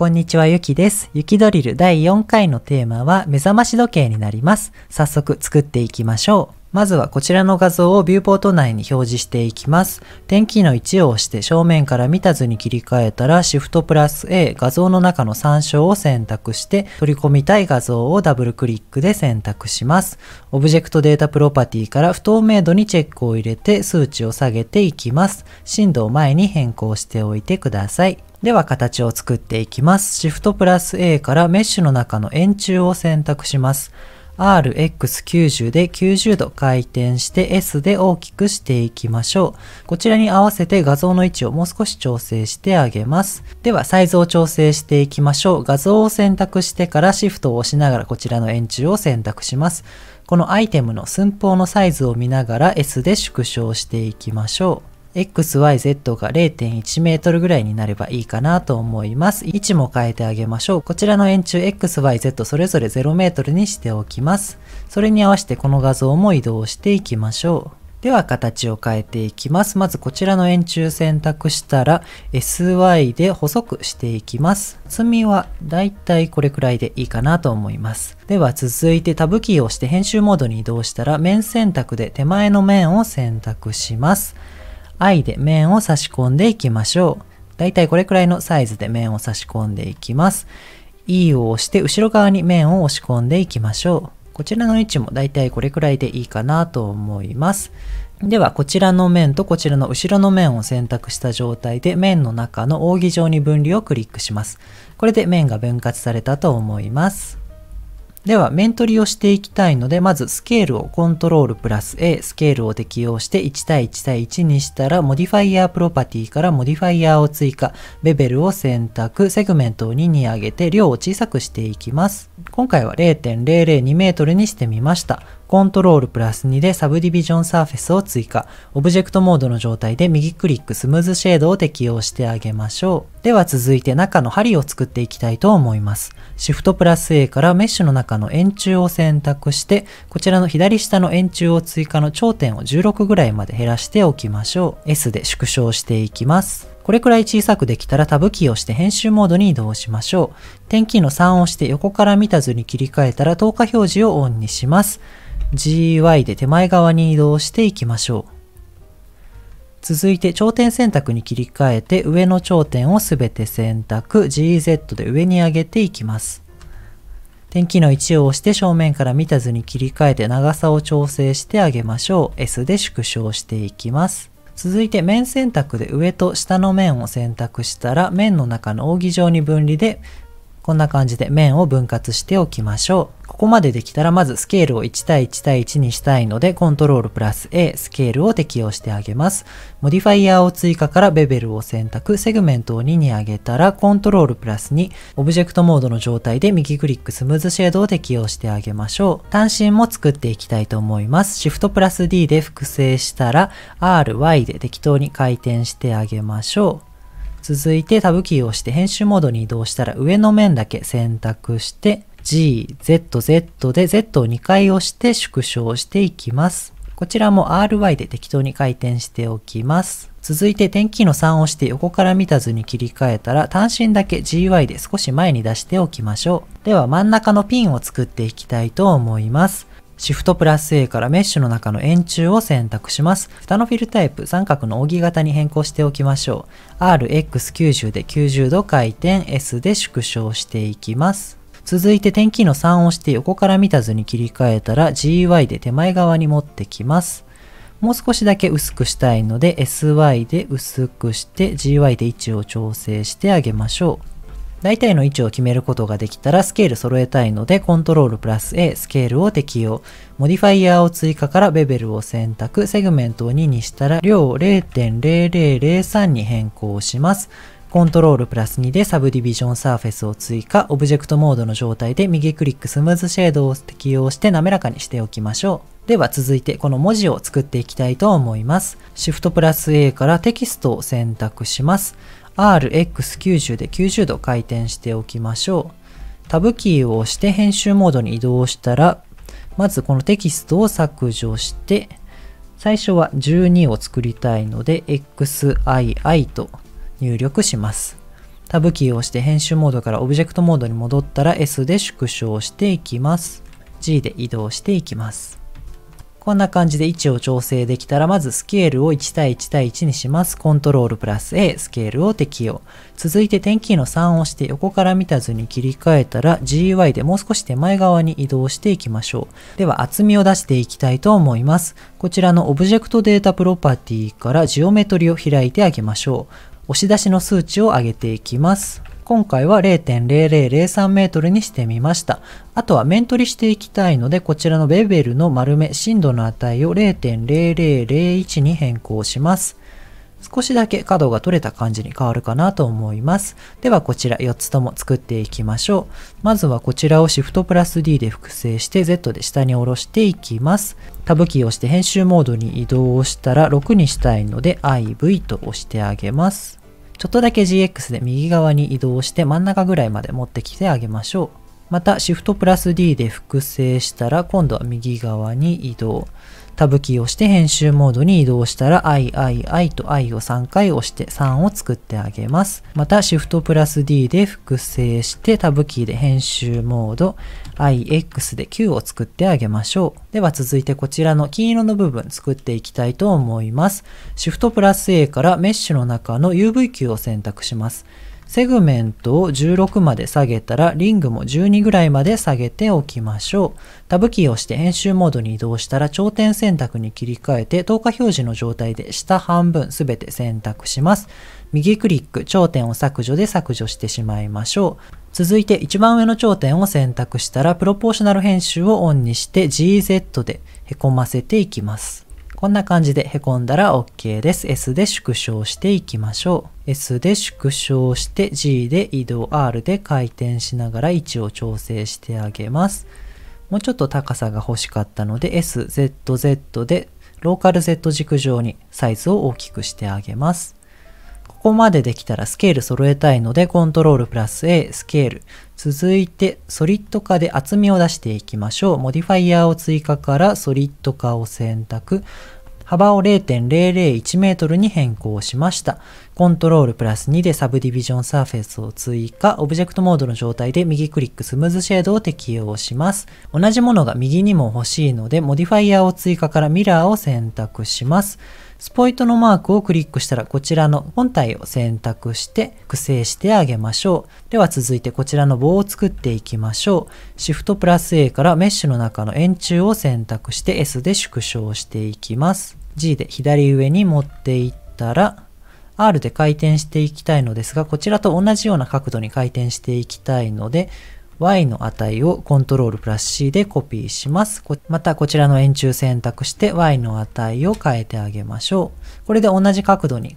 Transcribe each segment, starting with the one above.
こんにちは、ゆきです。ゆきドリル第4回のテーマは目覚まし時計になります。早速作っていきましょう。まずはこちらの画像をビューポート内に表示していきます。キーの1を押して正面から見た図に切り替えたら Shift プラス A 画像の中の参照を選択して取り込みたい画像をダブルクリックで選択します。オブジェクトデータプロパティから不透明度にチェックを入れて数値を下げていきます。深度を前に変更しておいてください。では形を作っていきます。シフトプラス A からメッシュの中の円柱を選択します。RX90 で90度回転して S で大きくしていきましょう。こちらに合わせて画像の位置をもう少し調整してあげます。ではサイズを調整していきましょう。画像を選択してからシフトを押しながらこちらの円柱を選択します。このアイテムの寸法のサイズを見ながら S で縮小していきましょう。XYZ が0 1ルぐらいになればいいかなと思います。位置も変えてあげましょう。こちらの円柱 XYZ それぞれ0ルにしておきます。それに合わせてこの画像も移動していきましょう。では形を変えていきます。まずこちらの円柱選択したら SY で細くしていきます。厚みはだいたいこれくらいでいいかなと思います。では続いてタブキーを押して編集モードに移動したら面選択で手前の面を選択します。I で面を差し込んでいきましょう。だいたいこれくらいのサイズで面を差し込んでいきます。E を押して後ろ側に面を押し込んでいきましょう。こちらの位置もだいたいこれくらいでいいかなと思います。では、こちらの面とこちらの後ろの面を選択した状態で面の中の扇状に分離をクリックします。これで面が分割されたと思います。では、面取りをしていきたいので、まずスケールをコントロールプラス A、スケールを適用して1対1対1にしたら、モディファイヤープロパティからモディファイヤーを追加、ベベルを選択、セグメントを2に上げて量を小さくしていきます。今回は0.002メートルにしてみました。コントロールプラス2でサブディビジョンサーフェスを追加。オブジェクトモードの状態で右クリックスムーズシェードを適用してあげましょう。では続いて中の針を作っていきたいと思います。シフトプラス A からメッシュの中の円柱を選択して、こちらの左下の円柱を追加の頂点を16ぐらいまで減らしておきましょう。S で縮小していきます。これくらい小さくできたらタブキーをして編集モードに移動しましょう。点キーの3を押して横から見た図に切り替えたら透過表示をオンにします。GY で手前側に移動していきましょう。続いて頂点選択に切り替えて上の頂点を全て選択 GZ で上に上げていきます。点キーの1を押して正面から見た図に切り替えて長さを調整してあげましょう。S で縮小していきます。続いて面選択で上と下の面を選択したら面の中の扇状に分離でこんな感じで面を分割しておきましょう。ここまでできたらまずスケールを1対1対1にしたいのでコントロールプラス A スケールを適用してあげます。モディファイヤーを追加からベベルを選択、セグメントを2に上げたらコントロールプラス2、オブジェクトモードの状態で右クリックスムーズシェードを適用してあげましょう。単身も作っていきたいと思います。シフトプラス D で複製したら R、Y で適当に回転してあげましょう。続いてタブキーを押して編集モードに移動したら上の面だけ選択して G、Z、Z で Z を2回押して縮小していきます。こちらも RY で適当に回転しておきます。続いて点キーの3を押して横から見た図に切り替えたら単身だけ GY で少し前に出しておきましょう。では真ん中のピンを作っていきたいと思います。シフトプラス A からメッシュの中の円柱を選択します。蓋のフィルタイプ、三角の扇形に変更しておきましょう。RX90 で90度回転、S で縮小していきます。続いて点キーの3を押して横から見た図に切り替えたら GY で手前側に持ってきます。もう少しだけ薄くしたいので SY で薄くして GY で位置を調整してあげましょう。大体の位置を決めることができたらスケール揃えたいので Ctrl プラス A スケールを適用。モディファイヤーを追加からベベルを選択。セグメントを2にしたら量を0.0003に変更します。Ctrl プラス2でサブディビジョンサーフェスを追加。オブジェクトモードの状態で右クリックスムーズシェードを適用して滑らかにしておきましょう。では続いてこの文字を作っていきたいと思います。Shift プラス A からテキストを選択します。RX90 で90度回転しておきましょう。タブキーを押して編集モードに移動したら、まずこのテキストを削除して、最初は12を作りたいので、XII と入力します。タブキーを押して編集モードからオブジェクトモードに戻ったら S で縮小していきます。G で移動していきます。こんな感じで位置を調整できたら、まずスケールを1対1対1にします。コントロールプラス A、スケールを適用。続いて点キーの3を押して横から見た図に切り替えたら、GUI でもう少し手前側に移動していきましょう。では、厚みを出していきたいと思います。こちらのオブジェクトデータプロパティからジオメトリを開いてあげましょう。押し出しの数値を上げていきます。今回は0.0003メートルにしてみました。あとは面取りしていきたいので、こちらのベベルの丸め、深度の値を0.0001に変更します。少しだけ角が取れた感じに変わるかなと思います。ではこちら4つとも作っていきましょう。まずはこちらをシフトプラス D で複製して Z で下に下ろしていきます。タブキーを押して編集モードに移動したら6にしたいので IV と押してあげます。ちょっとだけ GX で右側に移動して真ん中ぐらいまで持ってきてあげましょう。また Shift プラス D で複製したら今度は右側に移動。タブキーを押して編集モードに移動したら III と I を3回押して3を作ってあげます。またシフトプラス D で複製してタブキーで編集モード IX で9を作ってあげましょう。では続いてこちらの金色の部分作っていきたいと思います。シフトプラス A からメッシュの中の UV 球を選択します。セグメントを16まで下げたら、リングも12ぐらいまで下げておきましょう。タブキーを押して編集モードに移動したら、頂点選択に切り替えて、透過表示の状態で下半分すべて選択します。右クリック、頂点を削除で削除してしまいましょう。続いて一番上の頂点を選択したら、プロポーショナル編集をオンにして GZ で凹ませていきます。こんな感じで凹んだら OK です。S で縮小していきましょう。S で縮小して G で移動 R で回転しながら位置を調整してあげます。もうちょっと高さが欲しかったので S、Z、Z でローカル Z 軸上にサイズを大きくしてあげます。ここまでできたらスケール揃えたいので、コントロールプラス A、スケール。続いて、ソリッド化で厚みを出していきましょう。モディファイヤーを追加からソリッド化を選択。幅を0.001メートルに変更しました。コントロールプラス2でサブディビジョンサーフェスを追加、オブジェクトモードの状態で右クリックスムーズシェードを適用します。同じものが右にも欲しいので、モディファイヤーを追加からミラーを選択します。スポイトのマークをクリックしたらこちらの本体を選択して複製してあげましょう。では続いてこちらの棒を作っていきましょう。シフトプラス A からメッシュの中の円柱を選択して S で縮小していきます。G で左上に持っていったら R で回転していきたいのですが、こちらと同じような角度に回転していきたいので、y の値をコントロールプラス C でコピーします。またこちらの円柱選択して y の値を変えてあげましょう。これで同じ角度に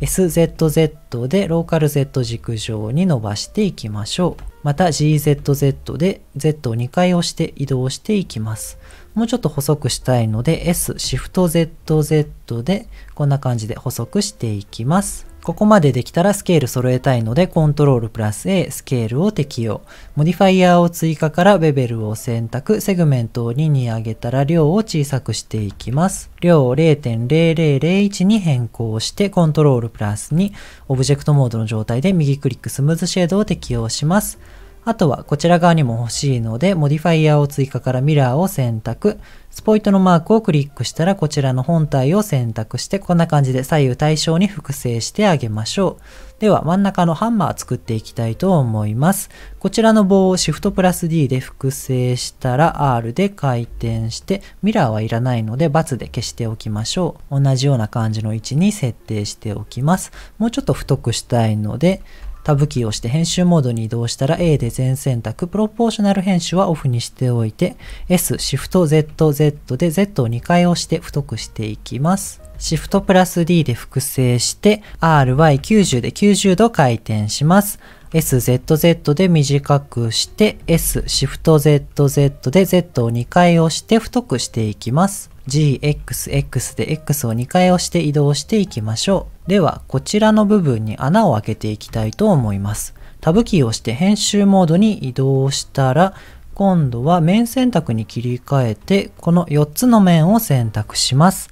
SZZ でローカル Z 軸上に伸ばしていきましょう。また GZZ で Z を2回押して移動していきます。もうちょっと細くしたいので S、ShiftZZ でこんな感じで細くしていきます。ここまでできたらスケール揃えたいので、コントロールプラス A、スケールを適用。モディファイヤーを追加からベベルを選択、セグメントを2に上げたら量を小さくしていきます。量を0.0001に変更して、コントロールプラス2、オブジェクトモードの状態で右クリックスムーズシェードを適用します。あとはこちら側にも欲しいので、モディファイアを追加からミラーを選択、スポイトのマークをクリックしたらこちらの本体を選択して、こんな感じで左右対称に複製してあげましょう。では真ん中のハンマー作っていきたいと思います。こちらの棒をシフトプラス D で複製したら R で回転して、ミラーはいらないので×で消しておきましょう。同じような感じの位置に設定しておきます。もうちょっと太くしたいので、タブキーをして編集モードに移動したら A で全選択、プロポーショナル編集はオフにしておいて、S、シフト、Z、Z で Z を2回押して太くしていきます。シフトプラス D で複製して、R、Y、90で90度回転します。SZZ で短くして S シフト ZZ で Z を2回押して太くしていきます。GXX で X を2回押して移動していきましょう。では、こちらの部分に穴を開けていきたいと思います。タブキーを押して編集モードに移動したら、今度は面選択に切り替えて、この4つの面を選択します。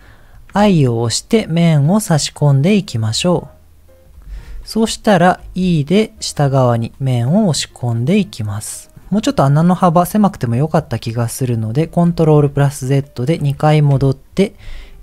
I を押して面を差し込んでいきましょう。そうしたら E で下側に面を押し込んでいきます。もうちょっと穴の幅狭くても良かった気がするので、コントロールプラス Z で2回戻って、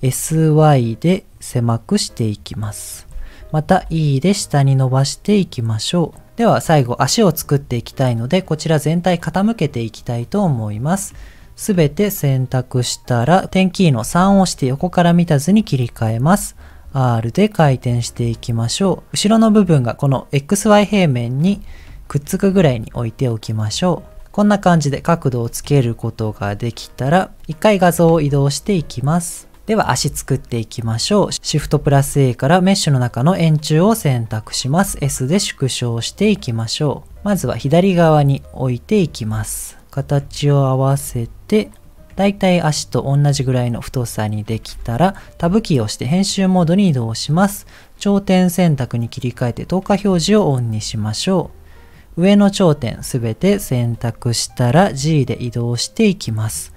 SY で狭くしていきます。また E で下に伸ばしていきましょう。では最後足を作っていきたいので、こちら全体傾けていきたいと思います。すべて選択したら、点キーの3を押して横から見た図に切り替えます。R で回転していきましょう。後ろの部分がこの XY 平面にくっつくぐらいに置いておきましょう。こんな感じで角度をつけることができたら、一回画像を移動していきます。では足作っていきましょう。Shift プラス A からメッシュの中の円柱を選択します。S で縮小していきましょう。まずは左側に置いていきます。形を合わせて、だいたい足と同じぐらいの太さにできたら、タブキーを押して編集モードに移動します。頂点選択に切り替えて透過表示をオンにしましょう。上の頂点すべて選択したら G で移動していきます。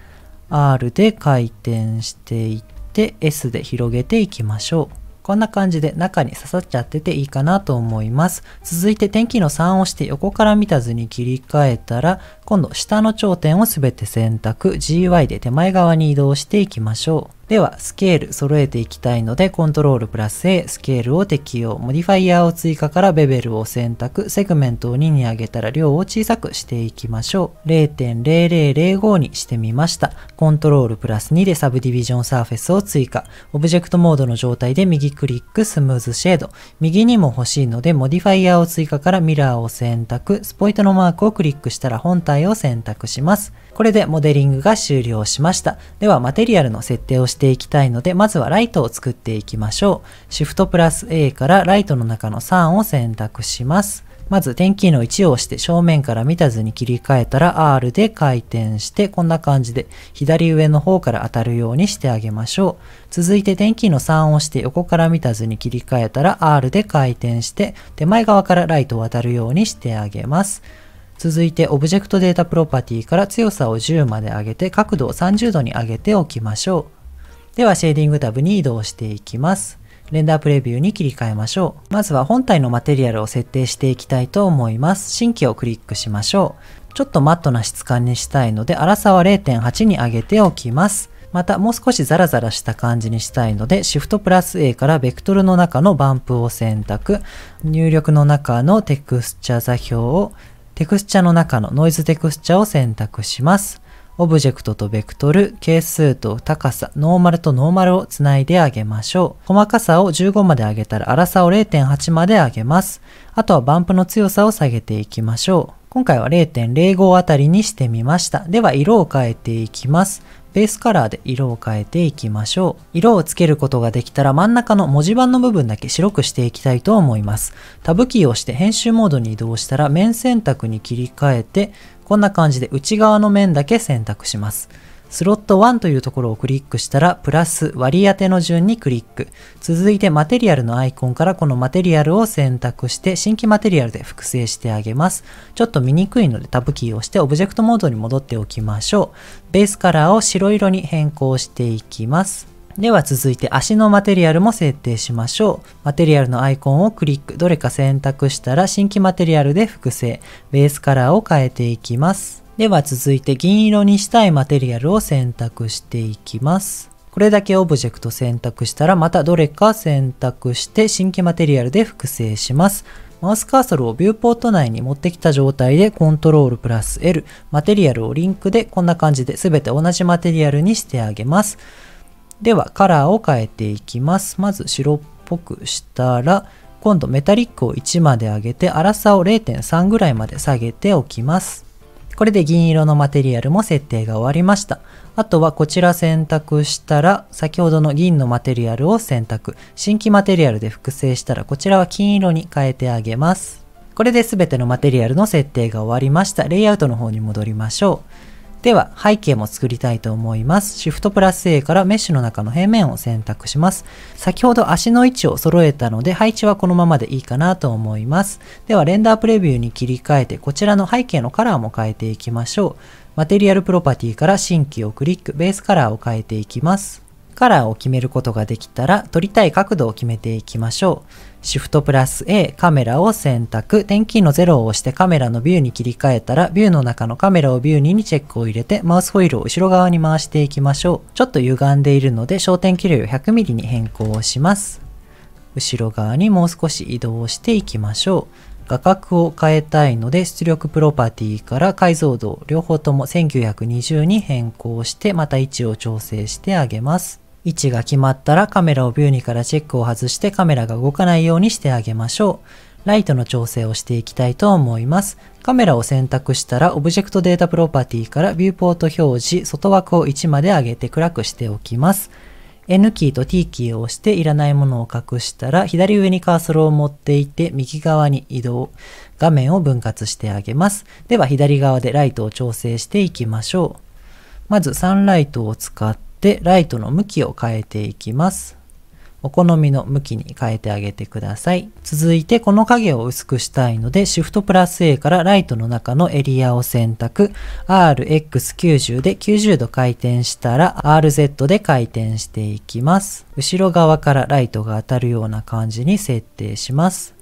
R で回転していって S で広げていきましょう。こんな感じで中に刺さっちゃってていいかなと思います。続いて天気の3を押して横から見た図に切り替えたら、今度下の頂点をすべて選択、GY で手前側に移動していきましょう。では、スケール揃えていきたいので、コントロールプラス A、スケールを適用、モディファイヤーを追加からベベルを選択、セグメントを2に上げたら量を小さくしていきましょう。0.0005にしてみました。コントロールプラス2でサブディビジョンサーフェスを追加、オブジェクトモードの状態で右クリック、スムーズシェード、右にも欲しいので、モディファイヤーを追加からミラーを選択、スポイトのマークをクリックしたら本体を選択します。これでモデリングが終了しました。では、マテリアルの設定をしていきたいので、まずはライトを作っていきましょう。Shift プラス A からライトの中の3を選択します。まず点キーの1を押して正面から見た図に切り替えたら R で回転してこんな感じで左上の方から当たるようにしてあげましょう。続いて点キーの3を押して横から見た図に切り替えたら R で回転して手前側からライトを当たるようにしてあげます。続いて、オブジェクトデータプロパティから強さを10まで上げて、角度を30度に上げておきましょう。では、シェーディングタブに移動していきます。レンダープレビューに切り替えましょう。まずは本体のマテリアルを設定していきたいと思います。新規をクリックしましょう。ちょっとマットな質感にしたいので、粗さは0.8に上げておきます。またもう少しザラザラした感じにしたいので、Shift プラス A からベクトルの中のバンプを選択、入力の中のテクスチャ座標をテクスチャの中のノイズテクスチャを選択します。オブジェクトとベクトル、係数と高さ、ノーマルとノーマルをつないであげましょう。細かさを15まで上げたら、粗さを0.8まで上げます。あとはバンプの強さを下げていきましょう。今回は0.05あたりにしてみました。では色を変えていきます。ベースカラーで色を変えていきましょう。色をつけることができたら真ん中の文字盤の部分だけ白くしていきたいと思います。タブキーを押して編集モードに移動したら面選択に切り替えて、こんな感じで内側の面だけ選択します。スロット1というところをクリックしたら、プラス割り当ての順にクリック。続いてマテリアルのアイコンからこのマテリアルを選択して、新規マテリアルで複製してあげます。ちょっと見にくいのでタブキーを押してオブジェクトモードに戻っておきましょう。ベースカラーを白色に変更していきます。では続いて足のマテリアルも設定しましょう。マテリアルのアイコンをクリック。どれか選択したら新規マテリアルで複製。ベースカラーを変えていきます。では続いて銀色にしたいマテリアルを選択していきます。これだけオブジェクト選択したらまたどれか選択して新規マテリアルで複製します。マウスカーソルをビューポート内に持ってきた状態でコントロールプラス L、マテリアルをリンクでこんな感じで全て同じマテリアルにしてあげます。ではカラーを変えていきます。まず白っぽくしたら今度メタリックを1まで上げて粗さを0.3ぐらいまで下げておきます。これで銀色のマテリアルも設定が終わりました。あとはこちら選択したら、先ほどの銀のマテリアルを選択。新規マテリアルで複製したら、こちらは金色に変えてあげます。これで全てのマテリアルの設定が終わりました。レイアウトの方に戻りましょう。では背景も作りたいと思います。シフトプラス A からメッシュの中の平面を選択します。先ほど足の位置を揃えたので配置はこのままでいいかなと思います。ではレンダープレビューに切り替えてこちらの背景のカラーも変えていきましょう。マテリアルプロパティから新規をクリック、ベースカラーを変えていきます。カラーを決めることができたら撮りたい角度を決めていきましょう。シフトプラス A カメラを選択点キーの0を押してカメラのビューに切り替えたらビューの中のカメラをビュー2にチェックを入れてマウスホイールを後ろ側に回していきましょうちょっと歪んでいるので焦点距離を 100mm に変更します後ろ側にもう少し移動していきましょう画角を変えたいので出力プロパティから解像度両方とも1920に変更してまた位置を調整してあげます位置が決まったらカメラをビューにからチェックを外してカメラが動かないようにしてあげましょう。ライトの調整をしていきたいと思います。カメラを選択したらオブジェクトデータプロパティからビューポート表示、外枠を1まで上げて暗くしておきます。N キーと T キーを押していらないものを隠したら左上にカーソルを持っていて右側に移動画面を分割してあげますでは左側でライトを調整していきましょうまずサンライトを使ってでライトの向きを変えていきます。お好みの向きに変えてあげてください。続いてこの影を薄くしたいので Shift プラス A からライトの中のエリアを選択 RX90 で90度回転したら RZ で回転していきます。後ろ側からライトが当たるような感じに設定します。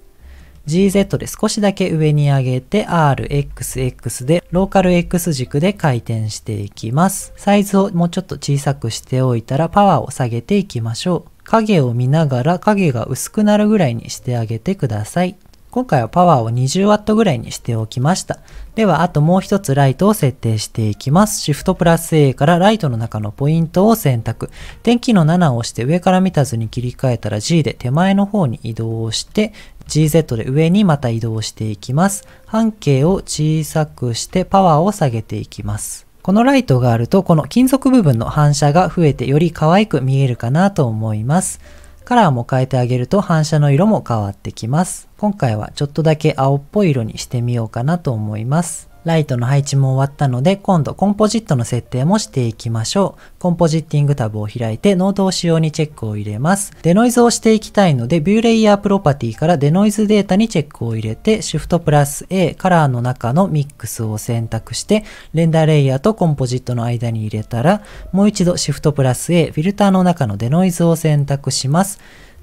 GZ で少しだけ上に上げて RXX でローカル X 軸で回転していきます。サイズをもうちょっと小さくしておいたらパワーを下げていきましょう。影を見ながら影が薄くなるぐらいにしてあげてください。今回はパワーを 20W ぐらいにしておきました。では、あともう一つライトを設定していきます。Shift プラス A からライトの中のポイントを選択。点キーの7を押して上から見た図に切り替えたら G で手前の方に移動して、GZ で上にまた移動していきます。半径を小さくしてパワーを下げていきます。このライトがあると、この金属部分の反射が増えてより可愛く見えるかなと思います。カラーも変えてあげると反射の色も変わってきます。今回はちょっとだけ青っぽい色にしてみようかなと思います。ライトの配置も終わったので、今度コンポジットの設定もしていきましょう。コンポジッティングタブを開いて、ノートを使用にチェックを入れます。デノイズをしていきたいので、ビューレイヤープロパティからデノイズデータにチェックを入れて、Shift プラス A、カラーの中のミックスを選択して、レンダーレイヤーとコンポジットの間に入れたら、もう一度 Shift プラス A、フィルターの中のデノイズを選択します。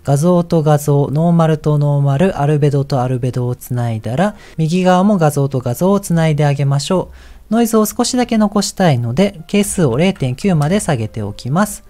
画像と画像、ノーマルとノーマル、アルベドとアルベドをつないだら、右側も画像と画像をつないであげましょう。ノイズを少しだけ残したいので、係数を0.9まで下げておきます。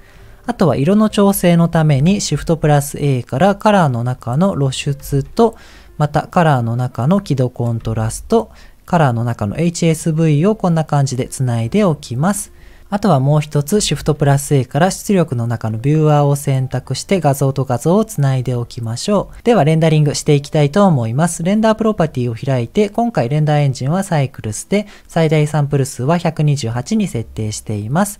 あとは色の調整のために Shift プラス A からカラーの中の露出と、またカラーの中の輝度コントラスト、カラーの中の HSV をこんな感じでつないでおきます。あとはもう一つシフトプラス A から出力の中のビューアーを選択して画像と画像をつないでおきましょう。ではレンダリングしていきたいと思います。レンダープロパティを開いて、今回レンダーエンジンはサイクルスで、最大サンプル数は128に設定しています。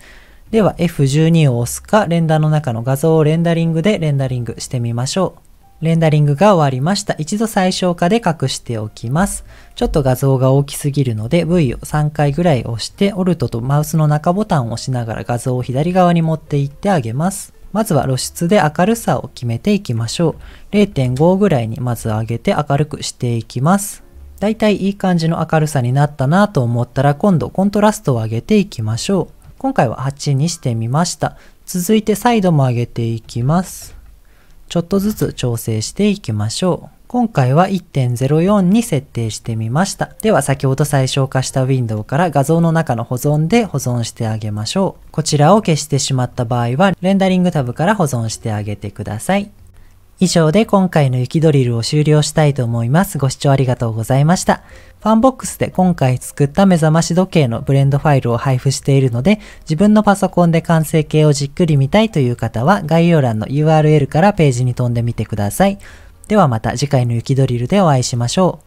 では F12 を押すか、レンダーの中の画像をレンダリングでレンダリングしてみましょう。レンダリングが終わりました。一度最小化で隠しておきます。ちょっと画像が大きすぎるので V を3回ぐらい押して Alt とマウスの中ボタンを押しながら画像を左側に持っていってあげます。まずは露出で明るさを決めていきましょう。0.5ぐらいにまず上げて明るくしていきます。だいたいいい感じの明るさになったなと思ったら今度コントラストを上げていきましょう。今回は8にしてみました。続いてサイドも上げていきます。ちょっとずつ調整していきましょう。今回は1.04に設定してみました。では先ほど最小化したウィンドウから画像の中の保存で保存してあげましょう。こちらを消してしまった場合はレンダリングタブから保存してあげてください。以上で今回の雪ドリルを終了したいと思います。ご視聴ありがとうございました。ファンボックスで今回作った目覚まし時計のブレンドファイルを配布しているので、自分のパソコンで完成形をじっくり見たいという方は概要欄の URL からページに飛んでみてください。ではまた次回の雪ドリルでお会いしましょう。